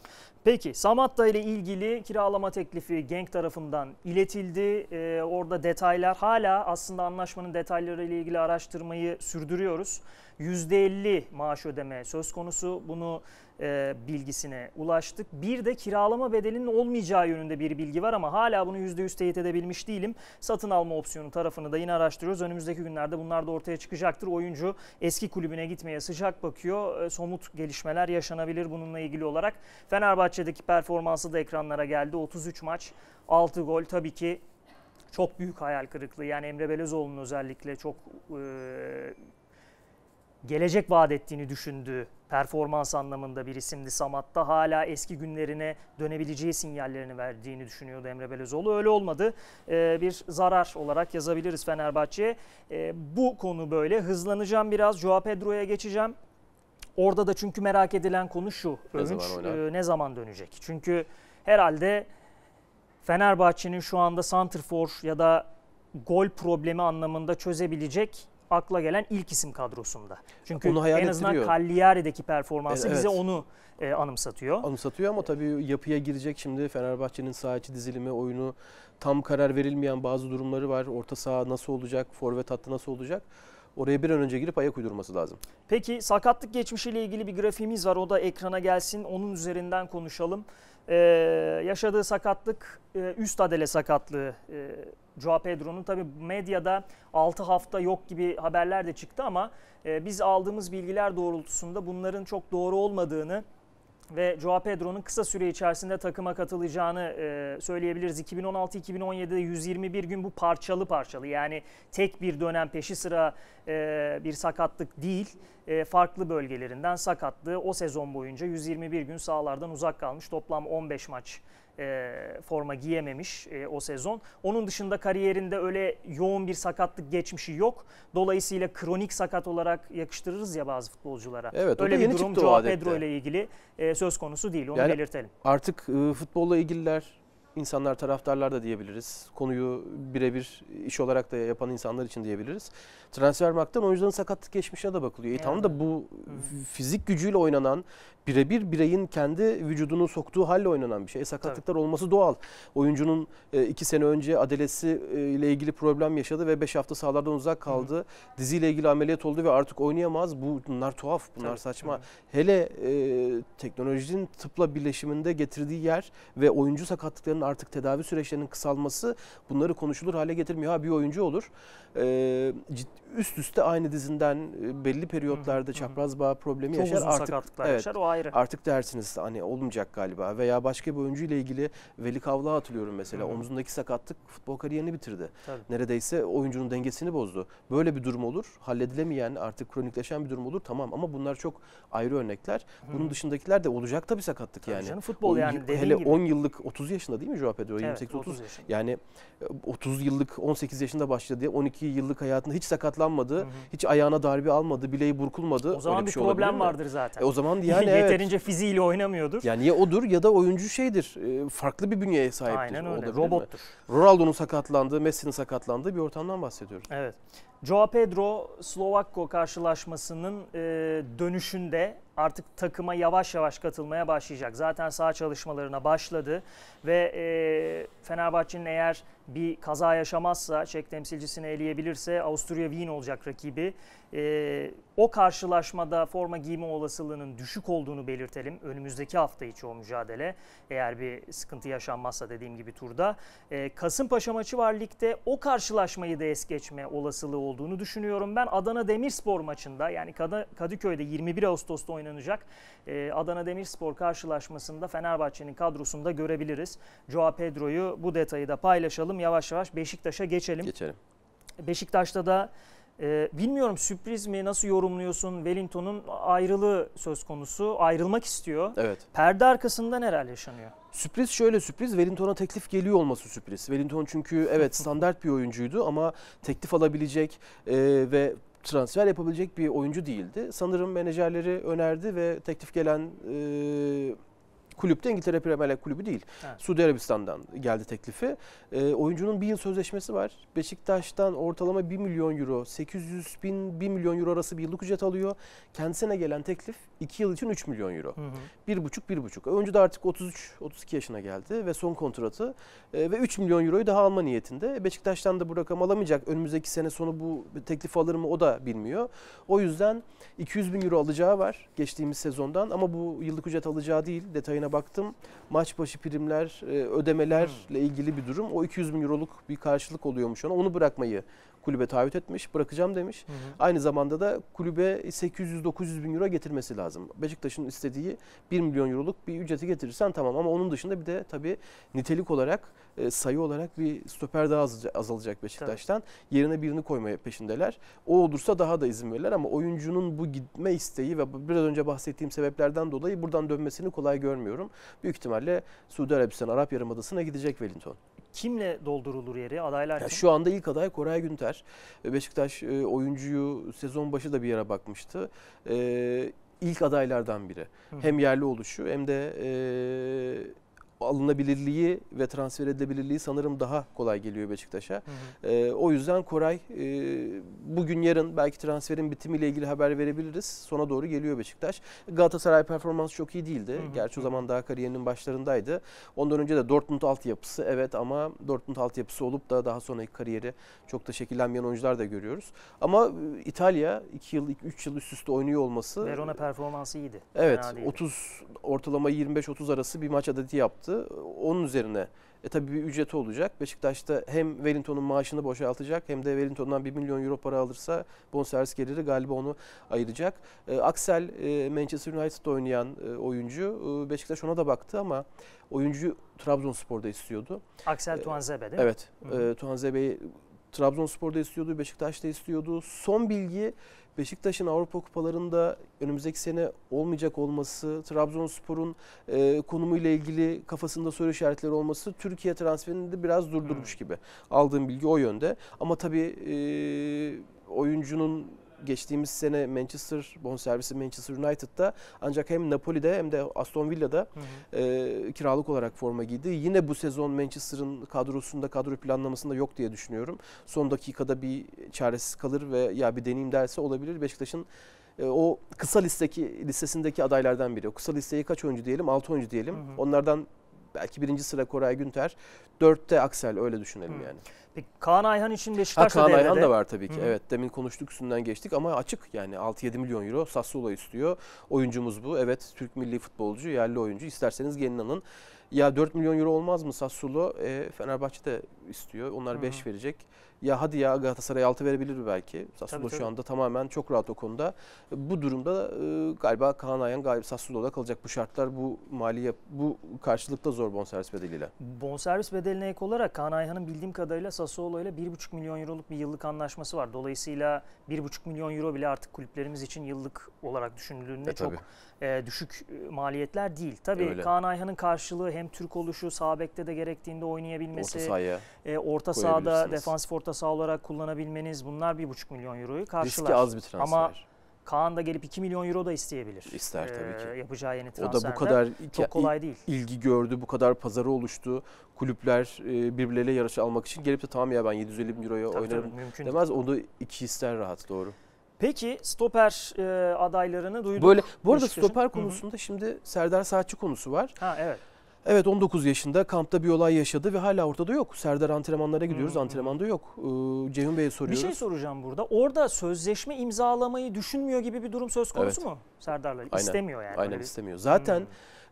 Peki Samatta ile ilgili kiralama teklifi Genk tarafından iletildi. E, orada detaylar hala aslında anlaşmanın detayları ile ilgili araştırmalar araştırmayı sürdürüyoruz. %50 maaş ödeme söz konusu bunu e, bilgisine ulaştık. Bir de kiralama bedelinin olmayacağı yönünde bir bilgi var ama hala bunu %100 teyit edebilmiş değilim. Satın alma opsiyonu tarafını da yine araştırıyoruz. Önümüzdeki günlerde bunlar da ortaya çıkacaktır. Oyuncu eski kulübüne gitmeye sıcak bakıyor. E, somut gelişmeler yaşanabilir bununla ilgili olarak. Fenerbahçe'deki performansı da ekranlara geldi. 33 maç 6 gol tabii ki çok büyük hayal kırıklığı. Yani Emre Belezoğlu'nun özellikle çok e, gelecek vaat ettiğini düşündüğü performans anlamında bir isimdi. Samat'ta hala eski günlerine dönebileceği sinyallerini verdiğini düşünüyordu Emre Belözoğlu. Öyle olmadı. Ee, bir zarar olarak yazabiliriz Fenerbahçe'ye. Ee, bu konu böyle. Hızlanacağım biraz. Joao Pedro'ya geçeceğim. Orada da çünkü merak edilen konu şu. Övünç zaman, e, ne zaman dönecek? Çünkü herhalde Fenerbahçe'nin şu anda santrfor ya da gol problemi anlamında çözebilecek akla gelen ilk isim kadrosunda. Çünkü onu en azından Cagliari'deki performansı e, evet. bize onu e, anımsatıyor. Anımsatıyor ama tabii yapıya girecek şimdi Fenerbahçe'nin saha dizilimi, oyunu tam karar verilmeyen bazı durumları var. Orta saha nasıl olacak, forvet hattı nasıl olacak? Oraya bir an önce girip ayak uydurması lazım. Peki sakatlık geçmişiyle ilgili bir grafiğimiz var. O da ekrana gelsin. Onun üzerinden konuşalım. Ee, yaşadığı sakatlık e, üst adele sakatlığı e, Joao Pedro'nun. Tabi medyada 6 hafta yok gibi haberler de çıktı ama e, biz aldığımız bilgiler doğrultusunda bunların çok doğru olmadığını ve Joao Pedro'nun kısa süre içerisinde takıma katılacağını e, söyleyebiliriz. 2016-2017'de 121 gün bu parçalı parçalı yani tek bir dönem peşi sıra e, bir sakatlık değil. E, farklı bölgelerinden sakatlığı o sezon boyunca 121 gün sahalardan uzak kalmış. Toplam 15 maç e, forma giyememiş e, o sezon. Onun dışında kariyerinde öyle yoğun bir sakatlık geçmişi yok. Dolayısıyla kronik sakat olarak yakıştırırız ya bazı futbolculara. Evet, öyle bir durum Joao Pedro ile ilgili e, söz konusu değil. Onu yani belirtelim. Artık e, futbolla ilgililer insanlar taraftarlar da diyebiliriz. Konuyu birebir iş olarak da yapan insanlar için diyebiliriz. Transfer marktan oyuncuların sakatlık geçmişine de bakılıyor. Yani. E, tamam da bu fizik gücüyle oynanan birebir bireyin kendi vücudunu soktuğu halle oynanan bir şey. E, sakatlıklar Tabii. olması doğal. Oyuncunun e, iki sene önce adalesi e, ile ilgili problem yaşadı ve beş hafta sahalardan uzak kaldı. Hı. Diziyle ilgili ameliyat oldu ve artık oynayamaz. Bunlar tuhaf, bunlar Tabii. saçma. Hı. Hele e, teknolojinin tıpla birleşiminde getirdiği yer ve oyuncu sakatlıklarının artık tedavi süreçlerinin kısalması bunları konuşulur hale getirmiyor. Ha bir oyuncu olur. E, üst üste aynı dizinden e, belli periyotlarda hı hı. çapraz bağ problemi Çok yaşar. Uzun artık, sakatlıklar evet, yaşar. O ayrı. Artık dersiniz hani olmayacak galiba veya başka bir oyuncu ile ilgili Veli Kavla hatırlıyorum mesela. Hı-hı. Omzundaki sakatlık futbol kariyerini bitirdi. Tabii. Neredeyse oyuncunun dengesini bozdu. Böyle bir durum olur. Halledilemeyen artık kronikleşen bir durum olur tamam ama bunlar çok ayrı örnekler. hı Bunun dışındakiler de olacak tabii sakatlık tabii yani. Canım, futbol o, yani hele gibi. 10 yıllık 30 yaşında değil mi Joao Pedro? Evet, 28 30. 30 yani 30 e, yıllık 18 yaşında başladı 12 yıllık hayatında hiç sakatlanmadı. Hı-hı. Hiç ayağına darbe almadı, bileği burkulmadı. O zaman Öyle bir, bir şey problem vardır zaten. E, o zaman yani evet yeterince fiziğiyle oynamıyordur. Yani ya odur ya da oyuncu şeydir. E, farklı bir bünyeye sahiptir. Aynen öyle. Olabilir. Robottur. Ronaldo'nun sakatlandığı, Messi'nin sakatlandığı bir ortamdan bahsediyoruz. Evet. Joao Pedro Slovakko karşılaşmasının e, dönüşünde artık takıma yavaş yavaş katılmaya başlayacak. Zaten sağ çalışmalarına başladı ve e, Fenerbahçe'nin eğer bir kaza yaşamazsa, Çek temsilcisini eleyebilirse Avusturya Wien olacak rakibi. E, o karşılaşmada forma giyme olasılığının düşük olduğunu belirtelim. Önümüzdeki hafta içi o mücadele eğer bir sıkıntı yaşanmazsa dediğim gibi turda. E, Kasımpaşa maçı var ligde. O karşılaşmayı da es geçme olasılığı olduğunu düşünüyorum. Ben Adana Demirspor maçında yani Kadıköy'de 21 Ağustos'ta oynanan oynanacak. E, Adana Demirspor karşılaşmasında Fenerbahçe'nin kadrosunda görebiliriz. Joao Pedro'yu bu detayı da paylaşalım. Yavaş yavaş Beşiktaş'a geçelim. Geçelim. Beşiktaş'ta da e, bilmiyorum sürpriz mi nasıl yorumluyorsun Wellington'un ayrılığı söz konusu ayrılmak istiyor. Evet. Perde arkasında neler yaşanıyor? Sürpriz şöyle sürpriz. Wellington'a teklif geliyor olması sürpriz. Wellington çünkü evet standart bir oyuncuydu ama teklif alabilecek e, ve transfer yapabilecek bir oyuncu değildi. Sanırım menajerleri önerdi ve teklif gelen e, kulüpte İngiltere Premier Lig kulübü değil. Evet. Suudi Arabistan'dan geldi teklifi. E, oyuncunun bir yıl sözleşmesi var. Beşiktaş'tan ortalama 1 milyon euro, 800 bin 1 milyon euro arası bir yıllık ücret alıyor. Kendisine gelen teklif 2 yıl için 3 milyon euro. 1,5-1,5. Oyuncu da artık 33-32 yaşına geldi ve son kontratı e, ve 3 milyon euroyu daha alma niyetinde. Beşiktaş'tan da bu rakam alamayacak. Önümüzdeki sene sonu bu teklif alır mı o da bilmiyor. O yüzden 200 bin euro alacağı var geçtiğimiz sezondan ama bu yıllık ücret alacağı değil detayına primlerine baktım. Maç başı primler, e, ödemelerle hmm. ilgili bir durum. O 200 bin euroluk bir karşılık oluyormuş ona. Onu bırakmayı kulübe taahhüt etmiş. Bırakacağım demiş. Hı hı. Aynı zamanda da kulübe 800-900 bin euro getirmesi lazım. Beşiktaş'ın istediği 1 milyon euroluk bir ücreti getirirsen tamam ama onun dışında bir de tabii nitelik olarak e, sayı olarak bir stoper daha azalacak Beşiktaş'tan. Tabii. Yerine birini koymaya peşindeler. O olursa daha da izin verirler ama oyuncunun bu gitme isteği ve biraz önce bahsettiğim sebeplerden dolayı buradan dönmesini kolay görmüyorum. Büyük ihtimalle Suudi Arabistan Arap Yarımadası'na gidecek Wellington kimle doldurulur yeri adaylar? Ya şu anda ilk aday Koray Günter. E, Beşiktaş e, oyuncuyu sezon başı da bir yere bakmıştı. Ee, ilk adaylardan biri. Hı. Hem yerli oluşu hem de e, alınabilirliği ve transfer edilebilirliği sanırım daha kolay geliyor Beşiktaş'a. E, o yüzden Koray e, bugün yarın belki transferin bitimiyle ilgili haber verebiliriz. Sona doğru geliyor Beşiktaş. Galatasaray performansı çok iyi değildi. Hı hı. Gerçi o zaman daha kariyerinin başlarındaydı. Ondan önce de Dortmund altyapısı evet ama Dortmund altyapısı olup da daha sonraki kariyeri çok da şekillenmeyen oyuncular da görüyoruz. Ama e, İtalya 2 yıl 3 yıl üst üste oynuyor olması Verona performansı iyiydi. Evet 30 ortalama 25-30 arası bir maç adeti yaptı yaptı. Onun üzerine e tabii bir ücret olacak. Beşiktaş'ta hem Wellington'un maaşını boşaltacak hem de Wellington'dan 1 milyon euro para alırsa bonservis geliri galiba onu ayıracak. E, Axel e, Manchester United'da oynayan e, oyuncu. E, Beşiktaş ona da baktı ama oyuncu Trabzonspor'da istiyordu. Axel e, Tuanzebe değil mi? Evet. Hı E, Tuanzebe'yi Trabzonspor'da istiyordu, Beşiktaş'ta istiyordu. Son bilgi Beşiktaş'ın Avrupa Kupalarında önümüzdeki sene olmayacak olması, Trabzonspor'un e, konumuyla ilgili kafasında soru işaretleri olması Türkiye transferini de biraz durdurmuş hmm. gibi. Aldığım bilgi o yönde. Ama tabii e, oyuncunun geçtiğimiz sene Manchester bonservisi Manchester United'da ancak hem Napoli'de hem de Aston Villa'da hı hı. E, kiralık olarak forma giydi. Yine bu sezon Manchester'ın kadrosunda kadro planlamasında yok diye düşünüyorum. Son dakikada bir çaresiz kalır ve ya bir deneyim derse olabilir. Beşiktaş'ın e, o kısa listeki listesindeki adaylardan biri. O kısa listeyi kaç oyuncu diyelim? 6 oyuncu diyelim. Hı hı. Onlardan belki birinci sıra Koray Günter, dörtte Aksel öyle düşünelim hı. yani. Peki Kaan Ayhan için Beşiktaş'la devrede. Kaan Ayhan da var tabii ki. Hı. Evet demin konuştuk üstünden geçtik ama açık yani 6-7 milyon euro Sassuolo istiyor. Oyuncumuz bu. Evet Türk milli futbolcu, yerli oyuncu. İsterseniz gelin alın. Ya 4 milyon euro olmaz mı Sassuolo? E, Fenerbahçe de istiyor. Onlar 5 verecek. Ya hadi ya Galatasaray 6 verebilir belki. Sassuolo şu anda tamamen çok rahat o konuda. Bu durumda e, galiba Kaan Ayan galiba Sassuolo'da kalacak bu şartlar bu maliye bu karşılıkta zor bonservis bedeliyle. Bonservis bedeline ek olarak Kaan Ayhan'ın bildiğim kadarıyla Sassuolo ile 1,5 milyon euroluk bir yıllık anlaşması var. Dolayısıyla 1,5 milyon euro bile artık kulüplerimiz için yıllık olarak düşünüldüğünde e, çok e, düşük e, maliyetler değil. Tabii Öyle. Kaan Ayhan'ın karşılığı hem Türk oluşu, sağ bekte de gerektiğinde oynayabilmesi, orta sahaya, e, orta sahada defansif orta saha olarak kullanabilmeniz bunlar 1,5 milyon euroyu karşılar. Riski az bir transfer. Ama Kaan da gelip 2 milyon euro da isteyebilir. İster tabii e, ki. Ee, yapacağı yeni transferde. O da bu kadar çok kolay değil. ilgi gördü, bu kadar pazarı oluştu. Kulüpler e, birbirleriyle yarış almak için gelip de tamam ya ben 750 bin euroya tabii oynarım tabii, mümkün demez. Değil. da iki ister rahat doğru. Peki stoper e, adaylarını duyduk. Böyle bu arada stoper konusunda Hı-hı. şimdi Serdar Saatçı konusu var. Ha evet. Evet 19 yaşında kampta bir olay yaşadı ve hala ortada yok. Serdar antrenmanlara gidiyoruz hmm. antrenmanda yok. Ee, Ceyhun Bey'e soruyoruz. Bir şey soracağım burada. Orada sözleşme imzalamayı düşünmüyor gibi bir durum söz konusu evet. mu Serdar'la? Aynen. İstemiyor yani. Aynen istemiyor. Zaten hmm.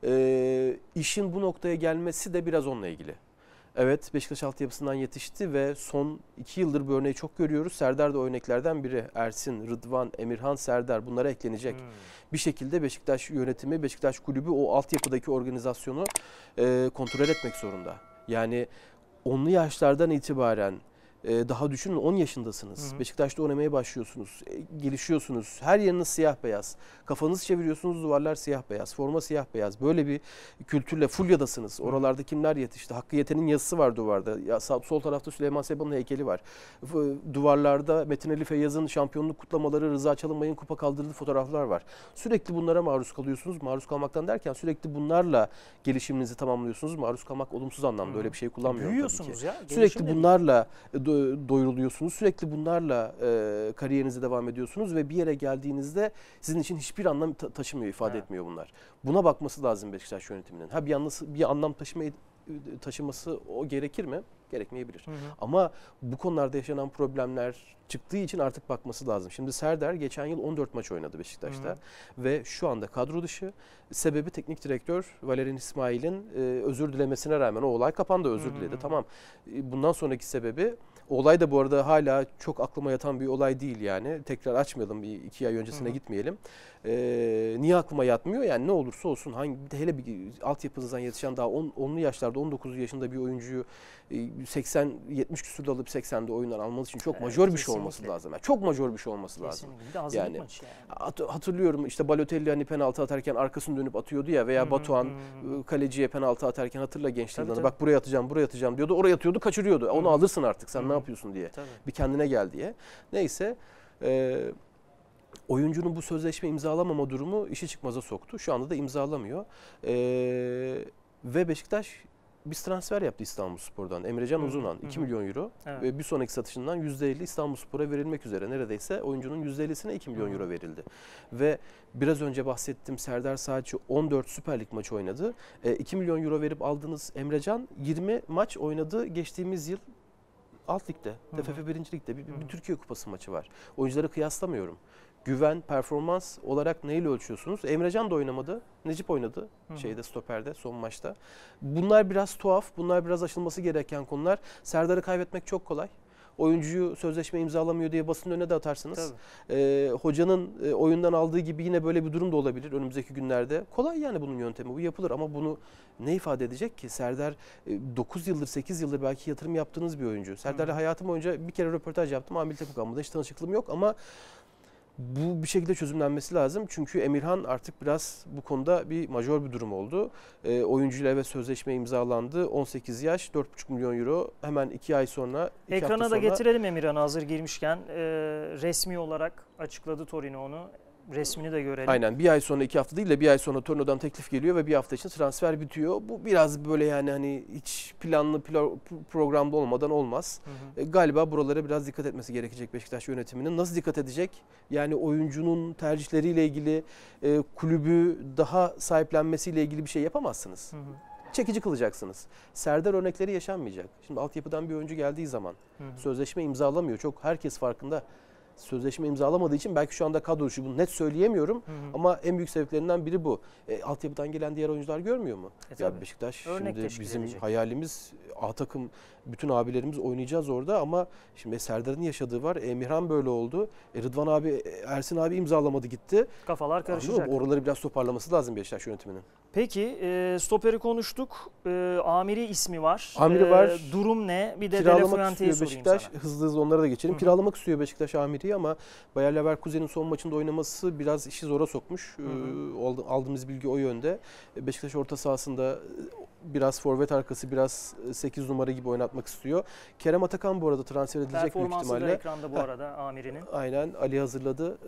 e, işin bu noktaya gelmesi de biraz onunla ilgili. Evet Beşiktaş altyapısından yetişti ve son iki yıldır bu örneği çok görüyoruz. Serdar da örneklerden biri. Ersin, Rıdvan, Emirhan, Serdar bunlara eklenecek. Hmm. Bir şekilde Beşiktaş yönetimi, Beşiktaş kulübü o altyapıdaki organizasyonu e, kontrol etmek zorunda. Yani onlu yaşlardan itibaren e, daha düşünün 10 yaşındasınız. Hı hı. Beşiktaş'ta oynamaya başlıyorsunuz. E, gelişiyorsunuz. Her yeriniz siyah beyaz. Kafanızı çeviriyorsunuz duvarlar siyah beyaz. Forma siyah beyaz. Böyle bir kültürle Fulya'dasınız. Oralarda kimler yetişti? Hakkı Yeten'in yazısı var duvarda. Ya, sağ, sol tarafta Süleyman Seba'nın heykeli var. E, duvarlarda Metin Ali Feyyaz'ın şampiyonluk kutlamaları, Rıza Çalınbay'ın kupa kaldırdığı fotoğraflar var. Sürekli bunlara maruz kalıyorsunuz. Maruz kalmaktan derken sürekli bunlarla gelişiminizi tamamlıyorsunuz. Maruz kalmak olumsuz anlamda hı hı. öyle bir şey kullanmıyorum e, tabii ki. ya. Sürekli bunlarla mi? E, e, doyuruluyorsunuz. Sürekli bunlarla e, kariyerinize devam ediyorsunuz ve bir yere geldiğinizde sizin için hiçbir anlam ta- taşımıyor, ifade evet. etmiyor bunlar. Buna bakması lazım Beşiktaş yönetiminin. Ha bir, anlası, bir anlam taşıma e, taşıması o gerekir mi? Gerekmeyebilir. Hı hı. Ama bu konularda yaşanan problemler çıktığı için artık bakması lazım. Şimdi Serdar geçen yıl 14 maç oynadı Beşiktaş'ta hı hı. ve şu anda kadro dışı. Sebebi teknik direktör Valerian İsmail'in e, özür dilemesine rağmen o olay kapandı özür hı hı. diledi. Tamam. E, bundan sonraki sebebi Olay da bu arada hala çok aklıma yatan bir olay değil yani. Tekrar açmayalım bir iki ay öncesine Hı-hı. gitmeyelim. E, niye aklıma yatmıyor? Yani ne olursa olsun hangi hele bir altyapınızdan yetişen daha 10 on, 10'lu yaşlarda 19 yaşında bir oyuncuyu 80 e, 70 küsürde alıp 80'de oyundan almanız için çok evet, majör kesinlikle. bir şey olması lazım. Yani çok majör bir şey olması lazım. Kesinlikle. Yani, yani. hatırlıyorum işte Balotelli hani penaltı atarken arkasını dönüp atıyordu ya veya Hı-hı. Batuhan Hı-hı. Iı, kaleciye penaltı atarken hatırla gençliğinden bak buraya atacağım buraya atacağım diyordu. Oraya atıyordu kaçırıyordu. Onu Hı-hı. alırsın artık sen ne yapıyorsun diye. Tabii. Bir kendine gel diye. Neyse e, oyuncunun bu sözleşme imzalamama durumu işi çıkmaza soktu. Şu anda da imzalamıyor. E, ve Beşiktaş biz transfer yaptı İstanbul Spor'dan. Emrecan Hı. Uzunan 2 milyon euro evet. ve bir sonraki satışından %50 İstanbul Spor'a verilmek üzere. Neredeyse oyuncunun %50'sine 2 milyon Hı. euro verildi. Ve biraz önce bahsettim Serdar Saatçi 14 Süper Lig maçı oynadı. E, 2 milyon euro verip aldığınız Emrecan 20 maç oynadı geçtiğimiz yıl alt ligde, TFF 1. ligde bir, bir, bir Türkiye Kupası maçı var. Oyuncuları kıyaslamıyorum. Güven, performans olarak neyle ölçüyorsunuz? Emrecan da oynamadı. Necip oynadı Hı-hı. şeyde stoperde son maçta. Bunlar biraz tuhaf, bunlar biraz aşılması gereken konular. Serdar'ı kaybetmek çok kolay oyuncuyu sözleşme imzalamıyor diye basın önüne de atarsınız. E, hocanın e, oyundan aldığı gibi yine böyle bir durum da olabilir önümüzdeki günlerde. Kolay yani bunun yöntemi bu yapılır ama bunu ne ifade edecek ki? Serdar e, 9 yıldır 8 yıldır belki yatırım yaptığınız bir oyuncu. Serdar'la hayatım boyunca bir kere röportaj yaptım. Amil takım hiç tanışıklığım yok ama bu bir şekilde çözümlenmesi lazım. Çünkü Emirhan artık biraz bu konuda bir major bir durum oldu. E, oyuncuyla evet sözleşme imzalandı. 18 yaş 4,5 milyon euro hemen 2 ay sonra. Iki Ekrana da sonra... getirelim Emirhan hazır girmişken. E, resmi olarak açıkladı Torino onu resmini de görelim. Aynen bir ay sonra iki hafta değil de bir ay sonra Torino'dan teklif geliyor ve bir hafta için transfer bitiyor. Bu biraz böyle yani hani hiç planlı pl programda olmadan olmaz. Hı hı. E, galiba buralara biraz dikkat etmesi gerekecek Beşiktaş yönetiminin. Nasıl dikkat edecek? Yani oyuncunun tercihleriyle ilgili e, kulübü daha sahiplenmesiyle ilgili bir şey yapamazsınız. Hı hı çekici kılacaksınız. Serdar örnekleri yaşanmayacak. Şimdi altyapıdan bir oyuncu geldiği zaman hı hı. sözleşme imzalamıyor. Çok herkes farkında sözleşme imzalamadığı için belki şu anda kadro dışı bunu net söyleyemiyorum. Hı hı. Ama en büyük sebeplerinden biri bu. E, altyapıdan gelen diğer oyuncular görmüyor mu? E, ya Beşiktaş Örnek şimdi bizim edecek. hayalimiz A takım bütün abilerimiz oynayacağız orada ama şimdi Serdar'ın yaşadığı var. E, Emirhan böyle oldu. E, Rıdvan abi e, Ersin abi imzalamadı gitti. Kafalar karışacak. Anladın mı? Oraları biraz toparlaması lazım Beşiktaş yönetiminin. Peki e, stoperi konuştuk. E, amiri ismi var. Amiri var. E, durum ne? Bir de Kiralamak istiyor Beşiktaş. Sana. Hızlı hızlı onlara da geçelim. Hı. Kiralamak istiyor Beşiktaş amiri ama Bayer Leverkusen'in son maçında oynaması biraz işi zora sokmuş. Hı hı. E, aldığımız bilgi o yönde. E, Beşiktaş orta sahasında e, biraz forvet arkası biraz 8 e, numara gibi oynatmak istiyor. Kerem Atakan bu arada transfer edilecek büyük ihtimalle. ekranda bu arada ha, amirinin. Aynen Ali hazırladı.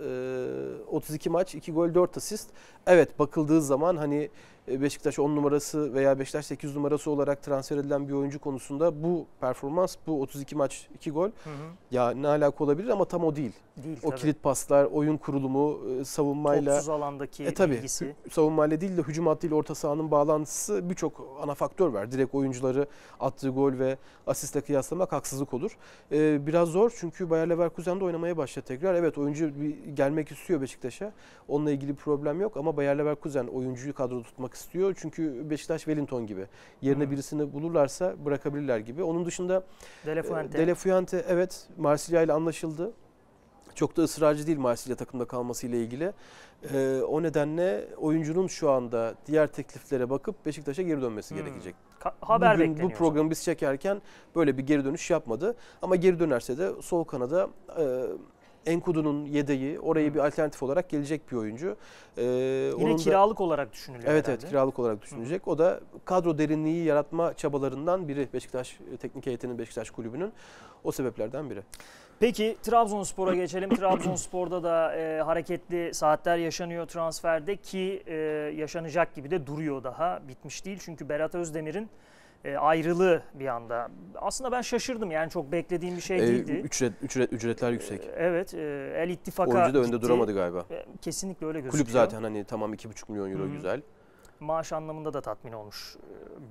E, 32 maç 2 gol 4 asist. Evet bakıldığı zaman hani e, Beşiktaş 10 numarası veya Beşiktaş 8 numarası olarak transfer edilen bir oyuncu konusunda bu performans, bu 32 maç 2 gol hı hı. ya ne alaka olabilir ama tam o değil. değil o tabii. kilit paslar, oyun kurulumu, e, savunmayla. Topsuz alandaki e, tabii, ilgisi. Savunmayla değil de hücum hattıyla orta sahanın bağlantısı birçok ana faktör var. Direkt oyuncuları attığı gol ve asistle kıyaslamak haksızlık olur. Ee, biraz zor çünkü Bayer Leverkusen de oynamaya başladı tekrar. Evet oyuncu gelmek istiyor Beşiktaş'a. Onunla ilgili problem yok ama Bayer Leverkusen oyuncuyu kadro tutmak istiyor. Çünkü Beşiktaş Wellington gibi. Yerine hmm. birisini bulurlarsa bırakabilirler gibi. Onun dışında Delefuente, e, Delefuente evet Marsilya ile anlaşıldı çok da ısrarcı değil Marsilya takımda kalması ile ilgili. Ee, o nedenle oyuncunun şu anda diğer tekliflere bakıp Beşiktaş'a geri dönmesi hmm. gerekecek. Ka- haber Bugün bekleniyor. Bu programı biz çekerken böyle bir geri dönüş yapmadı. Ama geri dönerse de sol kanada e, Enkudu'nun yedeği orayı bir alternatif olarak gelecek bir oyuncu. Ee, Yine onun kiralık da, olarak düşünülüyor Evet herhalde. evet kiralık olarak düşünülecek. O da kadro derinliği yaratma çabalarından biri Beşiktaş e, teknik heyetinin Beşiktaş kulübünün o sebeplerden biri. Peki Trabzonspor'a geçelim. Trabzonspor'da da e, hareketli saatler yaşanıyor transferde ki e, yaşanacak gibi de duruyor daha bitmiş değil. Çünkü Berat Özdemir'in e, ayrılığı bir anda. Aslında ben şaşırdım yani çok beklediğim bir şey e, değildi. Ücret, ücret, ücretler yüksek. E, evet e, El İttifak'a Oyuncu da önde gitti. duramadı galiba. E, kesinlikle öyle gözüküyor. Kulüp zaten hani tamam 2,5 milyon euro Hı -hı. güzel maaş anlamında da tatmin olmuş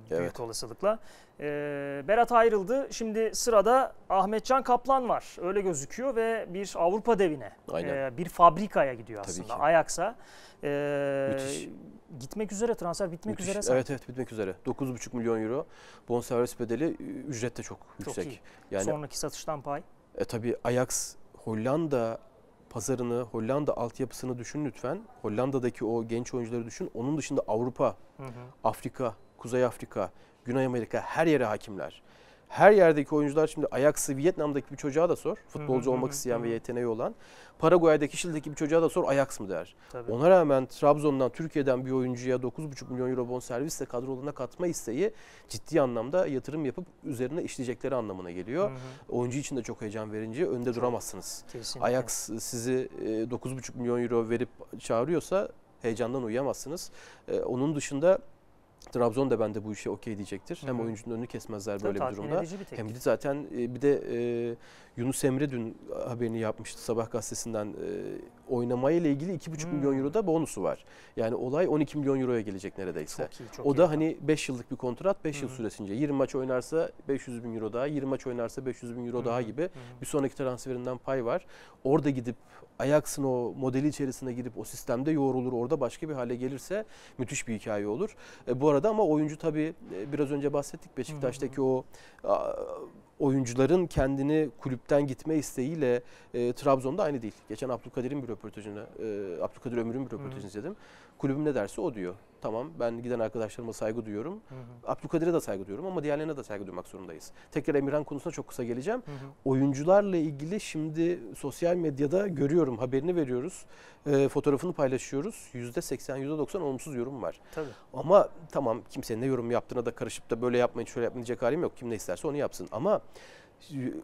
e, büyük evet. olasılıkla. E, Berat ayrıldı. Şimdi sırada Ahmetcan Kaplan var. Öyle gözüküyor ve bir Avrupa devine, E, bir fabrikaya gidiyor aslında Ayaks'a. E, Müthiş gitmek üzere transfer bitmek Müthiş. üzere. Sanki. Evet evet bitmek üzere. 9,5 milyon euro bonservis bedeli ücret de çok, çok yüksek. Iyi. Yani sonraki satıştan pay. E tabii Ajax Hollanda pazarını, Hollanda altyapısını düşün lütfen. Hollanda'daki o genç oyuncuları düşün. Onun dışında Avrupa, hı hı. Afrika, Kuzey Afrika, Güney Amerika her yere hakimler her yerdeki oyuncular şimdi Ajax'ı Vietnam'daki bir çocuğa da sor. Futbolcu olmak isteyen ve yeteneği olan. Paraguay'daki Şili'deki bir çocuğa da sor Ajax mı der. Tabii. Ona rağmen Trabzon'dan Türkiye'den bir oyuncuya 9,5 milyon euro bon servisle kadrolarına katma isteği ciddi anlamda yatırım yapıp üzerine işleyecekleri anlamına geliyor. Hı hı. Oyuncu için de çok heyecan verince önde duramazsınız. Kesinlikle. Ajax sizi 9,5 e, milyon euro verip çağırıyorsa heyecandan uyuyamazsınız. E, onun dışında Trabzon da bende bu işe okey diyecektir. Hı hı. Hem oyuncunun önünü kesmezler böyle Tabii, bir durumda. Bir Hem de zaten e, bir de e, Yunus Emre dün haberini yapmıştı Sabah gazetesinden. E, oynamayla ile ilgili 2,5 hmm. milyon euro da bonusu var. Yani olay 12 milyon euroya gelecek neredeyse. Çok iyi, çok o da iyi. hani 5 yıllık bir kontrat 5 hmm. yıl süresince. 20 maç oynarsa 500 bin euro daha, 20 maç oynarsa 500 bin euro hmm. daha gibi hmm. bir sonraki transferinden pay var. Orada gidip Ajax'ın o modeli içerisine girip o sistemde yoğrulur orada başka bir hale gelirse müthiş bir hikaye olur. E, bu arada ama oyuncu tabii e, biraz önce bahsettik Beşiktaş'taki hmm. o a, oyuncuların kendini kulüpten gitme isteğiyle e, Trabzon'da aynı değil. Geçen Abdülkadir'in bir röportajını, e, Abdülkadir Ömür'ün bir röportajını izledim kulübüm ne derse o diyor. Tamam ben giden arkadaşlarıma saygı duyuyorum. Hı hı. Abdülkadir'e de saygı duyuyorum ama diğerlerine de saygı duymak zorundayız. Tekrar Emirhan konusuna çok kısa geleceğim. Hı hı. Oyuncularla ilgili şimdi sosyal medyada görüyorum haberini veriyoruz. E, fotoğrafını paylaşıyoruz. %80 %90 olumsuz yorum var. Tabii. Ama tamam kimsenin ne yorum yaptığına da karışıp da böyle yapmayın şöyle yapmayın diyecek halim yok. Kim ne isterse onu yapsın ama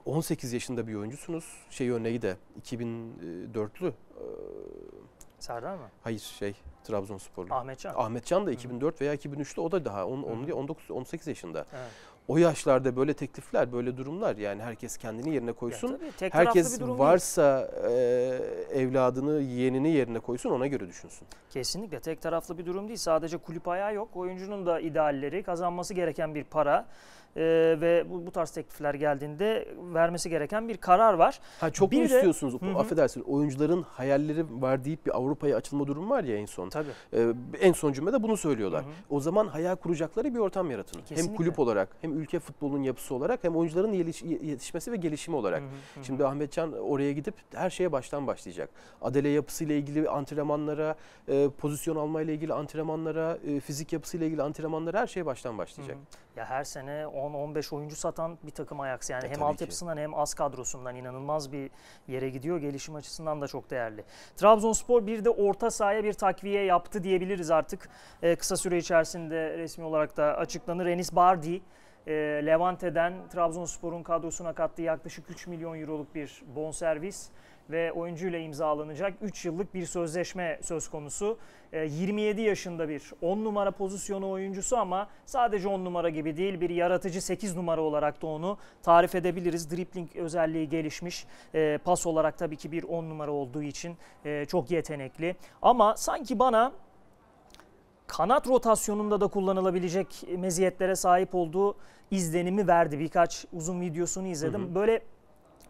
18 yaşında bir oyuncusunuz. Şey örneği de 2004'lü Serdar mı? Hayır şey Trabzonsporlu. Ahmetcan. Ahmetcan da 2004 veya 2003'te o da daha 10, 10 19 18 yaşında. Evet. O yaşlarda böyle teklifler, böyle durumlar yani herkes kendini yerine koysun. Ya tabii, herkes varsa e, evladını, yeğenini yerine koysun ona göre düşünsün. Kesinlikle tek taraflı bir durum değil. Sadece kulüp ayağı yok. Oyuncunun da idealleri, kazanması gereken bir para e, ve bu, bu tarz teklifler geldiğinde vermesi gereken bir karar var. Ha, çok bir mu de, istiyorsunuz? Hı-hı. Affedersiniz oyuncuların hayalleri var deyip bir Avrupa'ya açılma durumu var ya en son. Tabii. E, en son cümlede bunu söylüyorlar. Hı-hı. O zaman hayal kuracakları bir ortam yaratın. Kesinlikle. Hem kulüp olarak hem ülke futbolunun yapısı olarak hem oyuncuların yetiş yetişmesi ve gelişimi olarak. Hı-hı. Şimdi Ahmetcan oraya gidip her şeye baştan başlayacak. Adele yapısıyla ilgili antrenmanlara, e, pozisyon almayla ilgili antrenmanlara, e, fizik yapısıyla ilgili antrenmanlara her şeye baştan başlayacak. Hı-hı ya her sene 10-15 oyuncu satan bir takım Ajax. Yani e, hem altyapısından hem az kadrosundan inanılmaz bir yere gidiyor. Gelişim açısından da çok değerli. Trabzonspor bir de orta sahaya bir takviye yaptı diyebiliriz artık. Ee, kısa süre içerisinde resmi olarak da açıklanır. Enis Bardi e, Levante'den Trabzonspor'un kadrosuna kattığı yaklaşık 3 milyon euroluk bir bonservis. servis ve oyuncuyla imzalanacak 3 yıllık bir sözleşme söz konusu. 27 ee, yaşında bir 10 numara pozisyonu oyuncusu ama sadece 10 numara gibi değil bir yaratıcı 8 numara olarak da onu tarif edebiliriz. Dribbling özelliği gelişmiş. Ee, pas olarak tabii ki bir 10 numara olduğu için e, çok yetenekli. Ama sanki bana kanat rotasyonunda da kullanılabilecek meziyetlere sahip olduğu izlenimi verdi. Birkaç uzun videosunu izledim. Hı hı. Böyle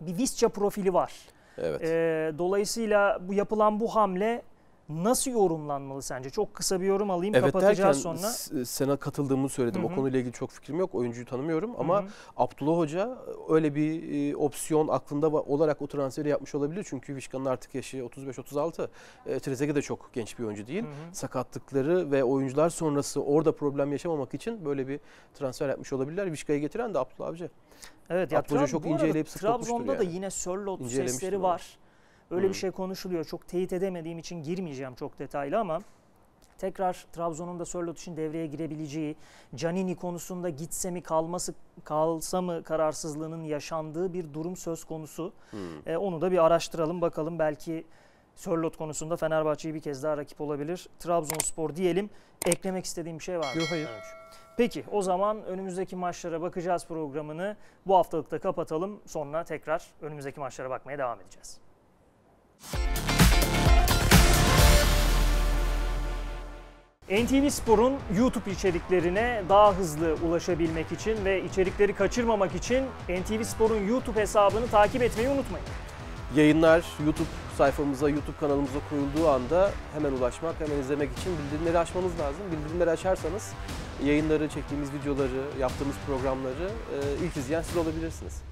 bir Visca profili var. Evet. E, dolayısıyla bu yapılan bu hamle nasıl yorumlanmalı sence? Çok kısa bir yorum alayım evet, kapatacağız derken, sonra. Sana katıldığımı söyledim. Hı -hı. O konuyla ilgili çok fikrim yok. Oyuncuyu tanımıyorum ama Hı -hı. Abdullah Hoca e, öyle bir e, opsiyon aklında olarak o transferi yapmış olabilir. Çünkü Vişkan'ın artık yaşı 35-36. E, Trezeguet de çok genç bir oyuncu değil. Hı -hı. Sakatlıkları ve oyuncular sonrası orada problem yaşamamak için böyle bir transfer yapmış olabilirler. Vişka'yı getiren de Abdullah Hoca. Evet, ya Abdullah Hoca çok inceleyip sıkılmıştır Trabzon'da yani. da yine Sörlot sesleri var. Öyle bir şey konuşuluyor. Çok teyit edemediğim için girmeyeceğim çok detaylı ama tekrar Trabzon'un da Sörlot için devreye girebileceği, Canini konusunda gitse mi kalması kalsa mı kararsızlığının yaşandığı bir durum söz konusu. Hmm. E, onu da bir araştıralım bakalım belki Sörlot konusunda Fenerbahçe'yi bir kez daha rakip olabilir. Trabzonspor diyelim. Eklemek istediğim bir şey var mı? Yok hayır. Evet. Peki o zaman önümüzdeki maçlara bakacağız programını. Bu haftalıkta kapatalım. Sonra tekrar önümüzdeki maçlara bakmaya devam edeceğiz. NTV Spor'un YouTube içeriklerine daha hızlı ulaşabilmek için ve içerikleri kaçırmamak için NTV Spor'un YouTube hesabını takip etmeyi unutmayın. Yayınlar YouTube sayfamıza, YouTube kanalımıza koyulduğu anda hemen ulaşmak, hemen izlemek için bildirimleri açmanız lazım. Bildirimleri açarsanız yayınları, çektiğimiz videoları, yaptığımız programları e, ilk izleyen siz olabilirsiniz.